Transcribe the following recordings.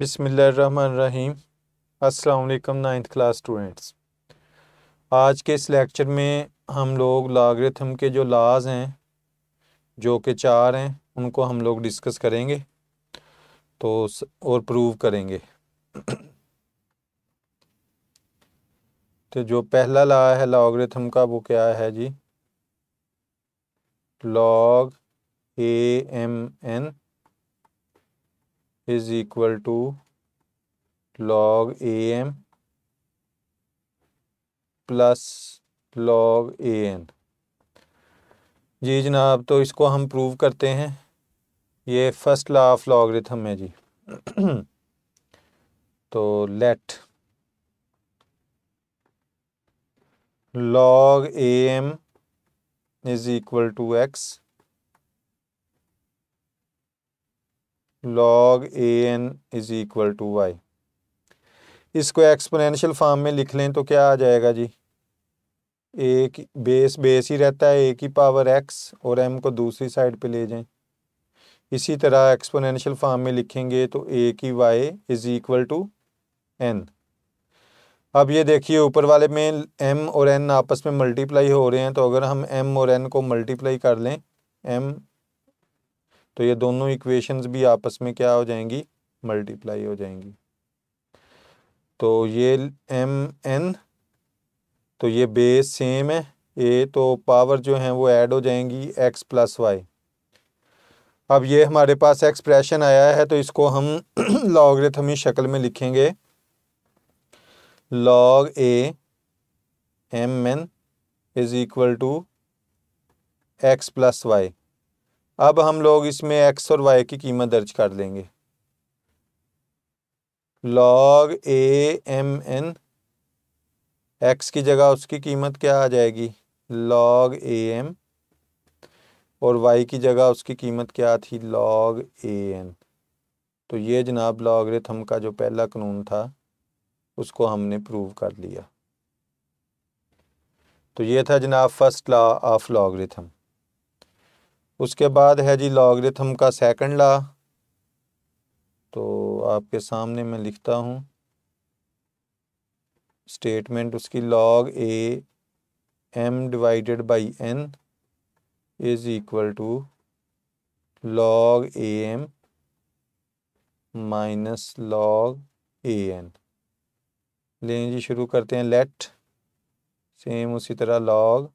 बिसमीम अस्सलाम ninth class students आज के इस लेक्चर में हम लोग लागरिथम के जो लाज हैं जो के चार हैं उनको हम लोग डिस्कस करेंगे तो और प्रूव करेंगे तो जो पहला ला है लॉगरिथम का वो क्या है जी log A M N is equal to log A M plus log A N जी जनाब तो इसको हम प्रूव करते हैं ये फर्स्ट लॉ ऑफ रिथम है जी तो let log M is equal to X log A N is equal to Y इसको एक्सपोनेंशियल फॉर्म में लिख लें तो क्या आ जाएगा जी ए की बेस बेस ही रहता है ए की पावर एक्स और एम को दूसरी साइड पे ले जाएं इसी तरह एक्सपोनेंशियल फॉर्म में लिखेंगे तो ए की Y is equal to N अब ये देखिए ऊपर वाले में एम और एन आपस में मल्टीप्लाई हो रहे हैं तो अगर हम एम और एन को मल्टीप्लाई कर लें एम तो ये दोनों इक्वेशंस भी आपस में क्या हो जाएंगी मल्टीप्लाई हो जाएंगी तो ये एम एन तो ये बेस सेम है ए तो पावर जो है वो ऐड हो जाएंगी एक्स प्लस वाई अब ये हमारे पास एक्सप्रेशन आया है तो इसको हम लॉगरिथमी शक्ल में लिखेंगे log A M N is equal to X plus Y अब हम लोग इसमें एक्स और वाई की कीमत दर्ज कर देंगे log A M N X की जगह उसकी कीमत क्या आ जाएगी लॉग ए एम और वाई की जगह उसकी कीमत क्या थी लॉग ए एन तो ये जनाब लॉगरिथम का जो पहला कानून था उसको हमने प्रूव कर लिया तो ये था जनाब फर्स्ट लॉ ऑफ लॉगरिथम उसके बाद है जी लॉगरिथम का सेकंड ला तो आपके सामने मैं लिखता हूँ स्टेटमेंट उसकी log A M divided by N is equal to log A M minus log A N लें जी शुरू करते हैं लेट सेम उसी तरह log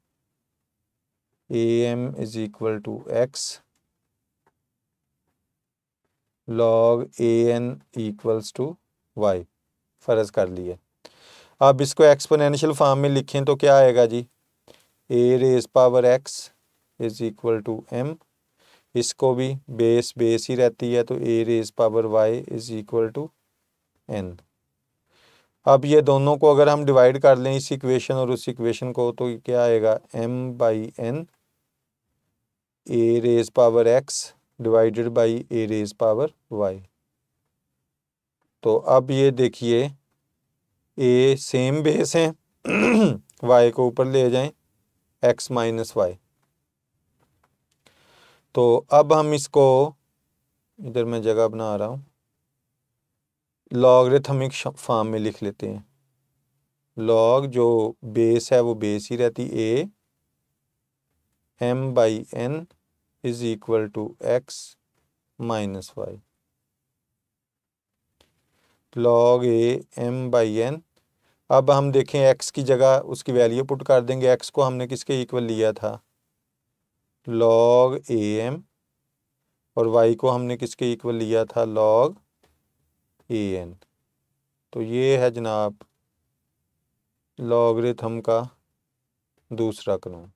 A is equal to X log A N equals to Y फ़र्ज़ कर लिए अब इसको एक्सपोनेंशियल फॉर्म में लिखें तो क्या आएगा जी A raise power X is equal to M इसको भी बेस बेस ही रहती है तो A raise power Y is equal to N अब ये दोनों को अगर हम डिवाइड कर लें इस इक्वेशन और उस इक्वेशन को तो क्या आएगा M by N A raise power X divided by A raise power Y तो अब ये देखिए ए सेम बेस हैं वाई को ऊपर ले जाएं एक्स माइनस वाई तो अब हम इसको इधर मैं जगह बना रहा हूँ लॉगरिथमिक फॉर्म में लिख लेते हैं लॉग जो बेस है वो बेस ही रहती A M by N is equal to X minus Y log A M by N अब हम देखें एक्स की जगह उसकी वैल्यू पुट कर देंगे एक्स को हमने किसके इक्वल लिया था लॉग ए एम और वाई को हमने किसके इक्वल लिया था लॉग ए एन तो ये है जनाब लॉगरिथम का दूसरा कानून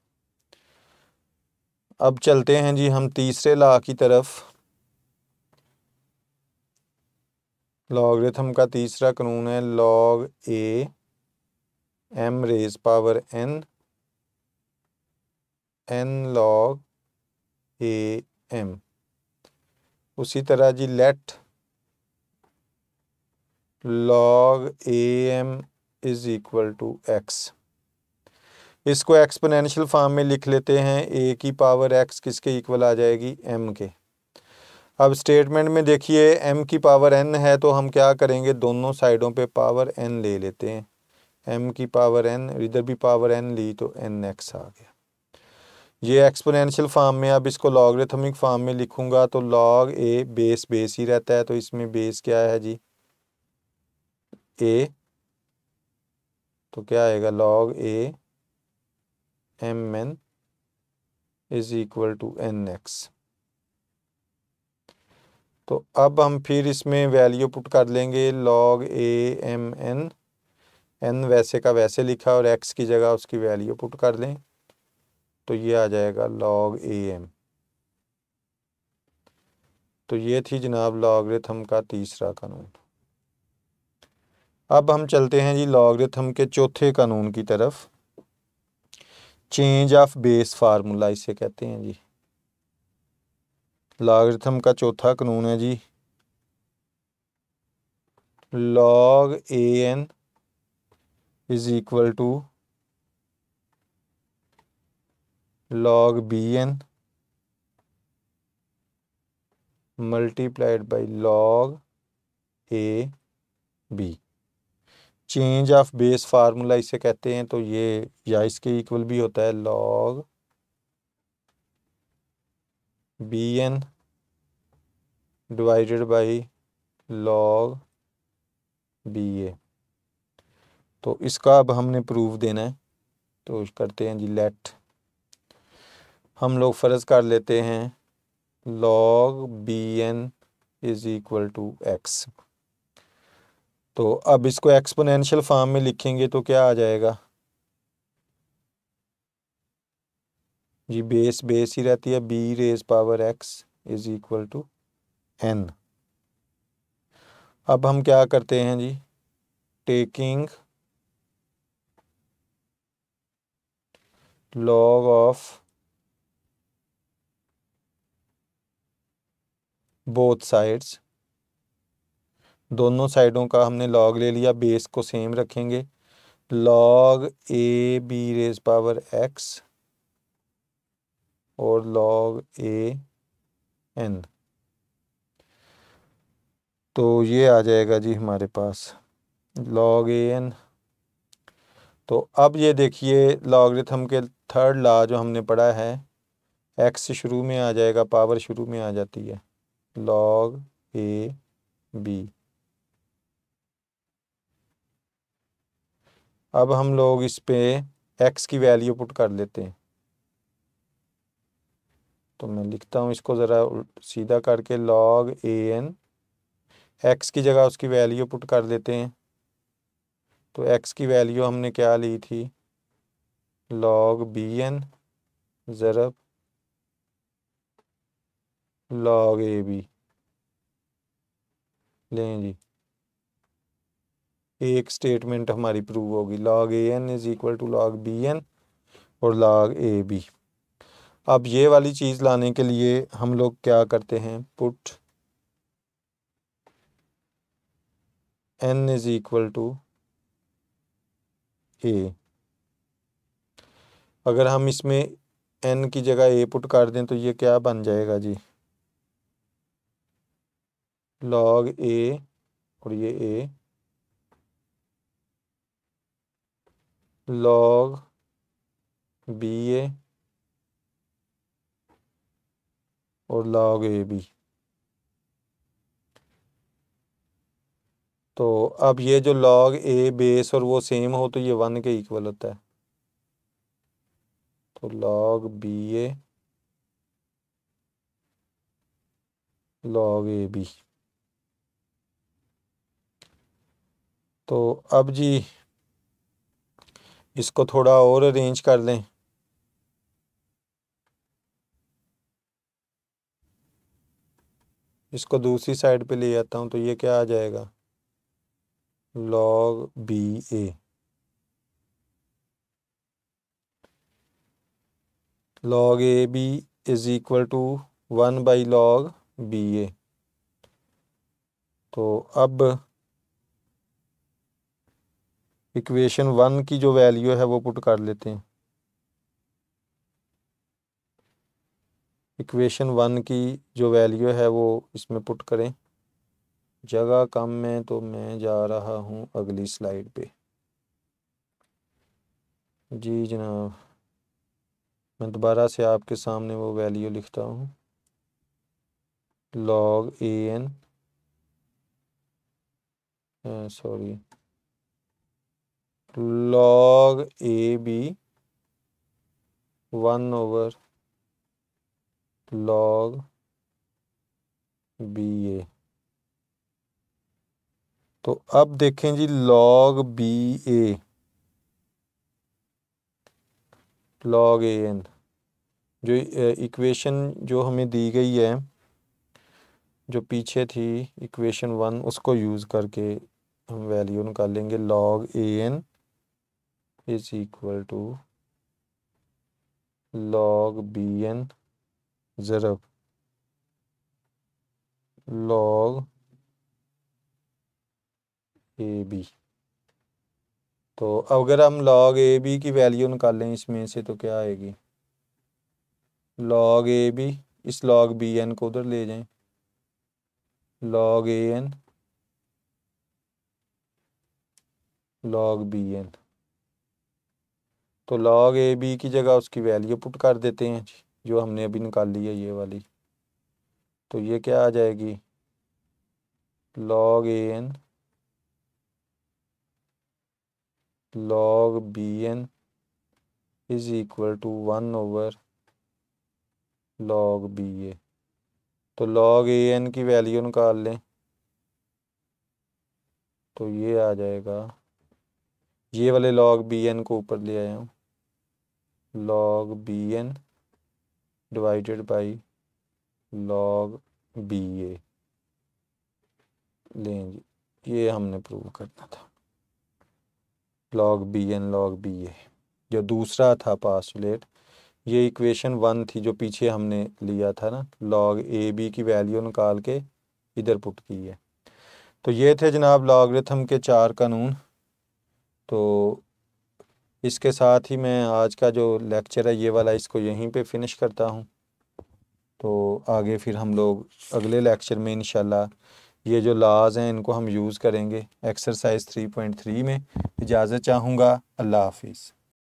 अब चलते हैं जी हम तीसरे ला की तरफ लॉगरिथम का तीसरा कानून है log A M raise power N N log A M उसी तरह जी let log A M is equal to X इसको एक्सपोनेंशियल फॉर्म में लिख लेते हैं ए की पावर एक्स किसके इक्वल आ जाएगी एम के अब स्टेटमेंट में देखिए एम की पावर एन है तो हम क्या करेंगे दोनों साइडों पे पावर एन ले लेते हैं एम की पावर एन इधर भी पावर एन ली तो एन एक्स आ गया ये एक्सपोनेंशियल फॉर्म में अब इसको लॉगरिथमिक फॉर्म में लिखूंगा तो लॉग ए बेस बेस ही रहता है तो इसमें बेस क्या है जी ए तो क्या आएगा log A M N is equal to N X तो अब हम फिर इसमें वैल्यू पुट कर लेंगे log A M N N वैसे का वैसे लिखा और एक्स की जगह उसकी वैल्यू पुट कर लें तो ये आ जाएगा लॉग ए एम तो ये थी जनाब लॉगरिथम का तीसरा कानून अब हम चलते हैं जी लॉगरिथम के चौथे कानून की तरफ चेंज ऑफ बेस फार्मूला इसे कहते हैं जी लॉगरिथम का चौथा कानून है जी log A N is equal to log B N multiplied by log A B change of base formula इसे कहते हैं तो ये या इसके इक्वल भी होता है log B N divided by log B A तो इसका अब हमने प्रूफ देना है तो करते हैं जी लेट हम लोग फ़र्ज़ कर लेते हैं log B N is equal to X तो अब इसको एक्सपोनेंशियल फॉर्म में लिखेंगे तो क्या आ जाएगा जी बेस बेस ही रहती है B raise power X is equal to N अब हम क्या करते हैं जी taking log of both sides दोनों साइडों का हमने लॉग ले लिया बेस को सेम रखेंगे log A B raise power X और लॉग ए एन तो ये आ जाएगा जी हमारे पास लॉग ए एन तो अब ये देखिए लॉगरिथम के थर्ड लॉ जो हमने पढ़ा है एक्स शुरू में आ जाएगा पावर शुरू में आ जाती है लॉग ए बी अब हम लोग इस पे एक्स की वैल्यू पुट कर लेते हैं तो मैं लिखता हूँ इसको ज़रा सीधा करके लॉग ए एन एक्स की जगह उसकी वैल्यू पुट कर देते हैं तो एक्स की वैल्यू हमने क्या ली थी लॉग बी एन ज़रब लॉग ए बी लें जी एक स्टेटमेंट हमारी प्रूव होगी log A N is equal to log B N और लॉग ए बी अब ये वाली चीज़ लाने के लिए हम लोग क्या करते हैं put N is equal to A अगर हम इसमें एन की जगह ए पुट कर दें तो ये क्या बन जाएगा जी लॉग ए और ये ए log बी ए और log ए बी तो अब ये जो log ए बेस और वो सेम हो तो ये वन के इक्वल होता है तो log B A log A B तो अब जी इसको थोड़ा और अरेंज कर लें इसको दूसरी साइड पे ले आता हूँ तो ये क्या आ जाएगा log B A log A B is equal to one by log B A तो अब इक्वेशन वन की जो वैल्यू है वो पुट कर लेते हैं इक्वेशन वन की जो वैल्यू है वो इसमें पुट करें जगह कम है तो मैं जा रहा हूँ अगली स्लाइड पे जी जनाब मैं दोबारा से आपके सामने वो वैल्यू लिखता हूँ log A N sorry log a b वन over log बी ए तो अब देखें जी log B A log A N जो इक्वेशन जो हमें दी गई है जो पीछे थी इक्वेशन वन उसको यूज़ करके हम वैल्यू निकाल लेंगे log A N is equal to log B N ज़रब log ए बी तो अगर हम log ए बी की वैल्यू निकालें इसमें से तो क्या आएगी log ए बी इस log बी एन को उधर ले जाएं log A N log B N तो लॉग ए बी की जगह उसकी वैल्यू पुट कर देते हैं जी जो हमने अभी ली है ये वाली तो ये क्या आ जाएगी log A N log B N is equal to one over log B A तो लॉग ए एन की वैल्यू निकाल लें तो ये आ जाएगा ये वाले लॉग बी एन को ऊपर ले आया हूँ log B N divided by log B A लें जी ये हमने प्रूव करना था log B N log B A जो दूसरा था पास ये इक्वेशन वन थी जो पीछे हमने लिया था ना लॉग ए बी की वैल्यू निकाल के इधर पुट की है तो ये थे जनाब लॉगरिथम के चार कानून तो इसके साथ ही मैं आज का जो लेक्चर है ये वाला इसको यहीं पे फिनिश करता हूँ तो आगे फिर हम लोग अगले लेक्चर में इन ये जो लाज हैं इनको हम यूज़ करेंगे एक्सरसाइज 3.3 में इजाज़त चाहूँगा अल्लाह हाफिज़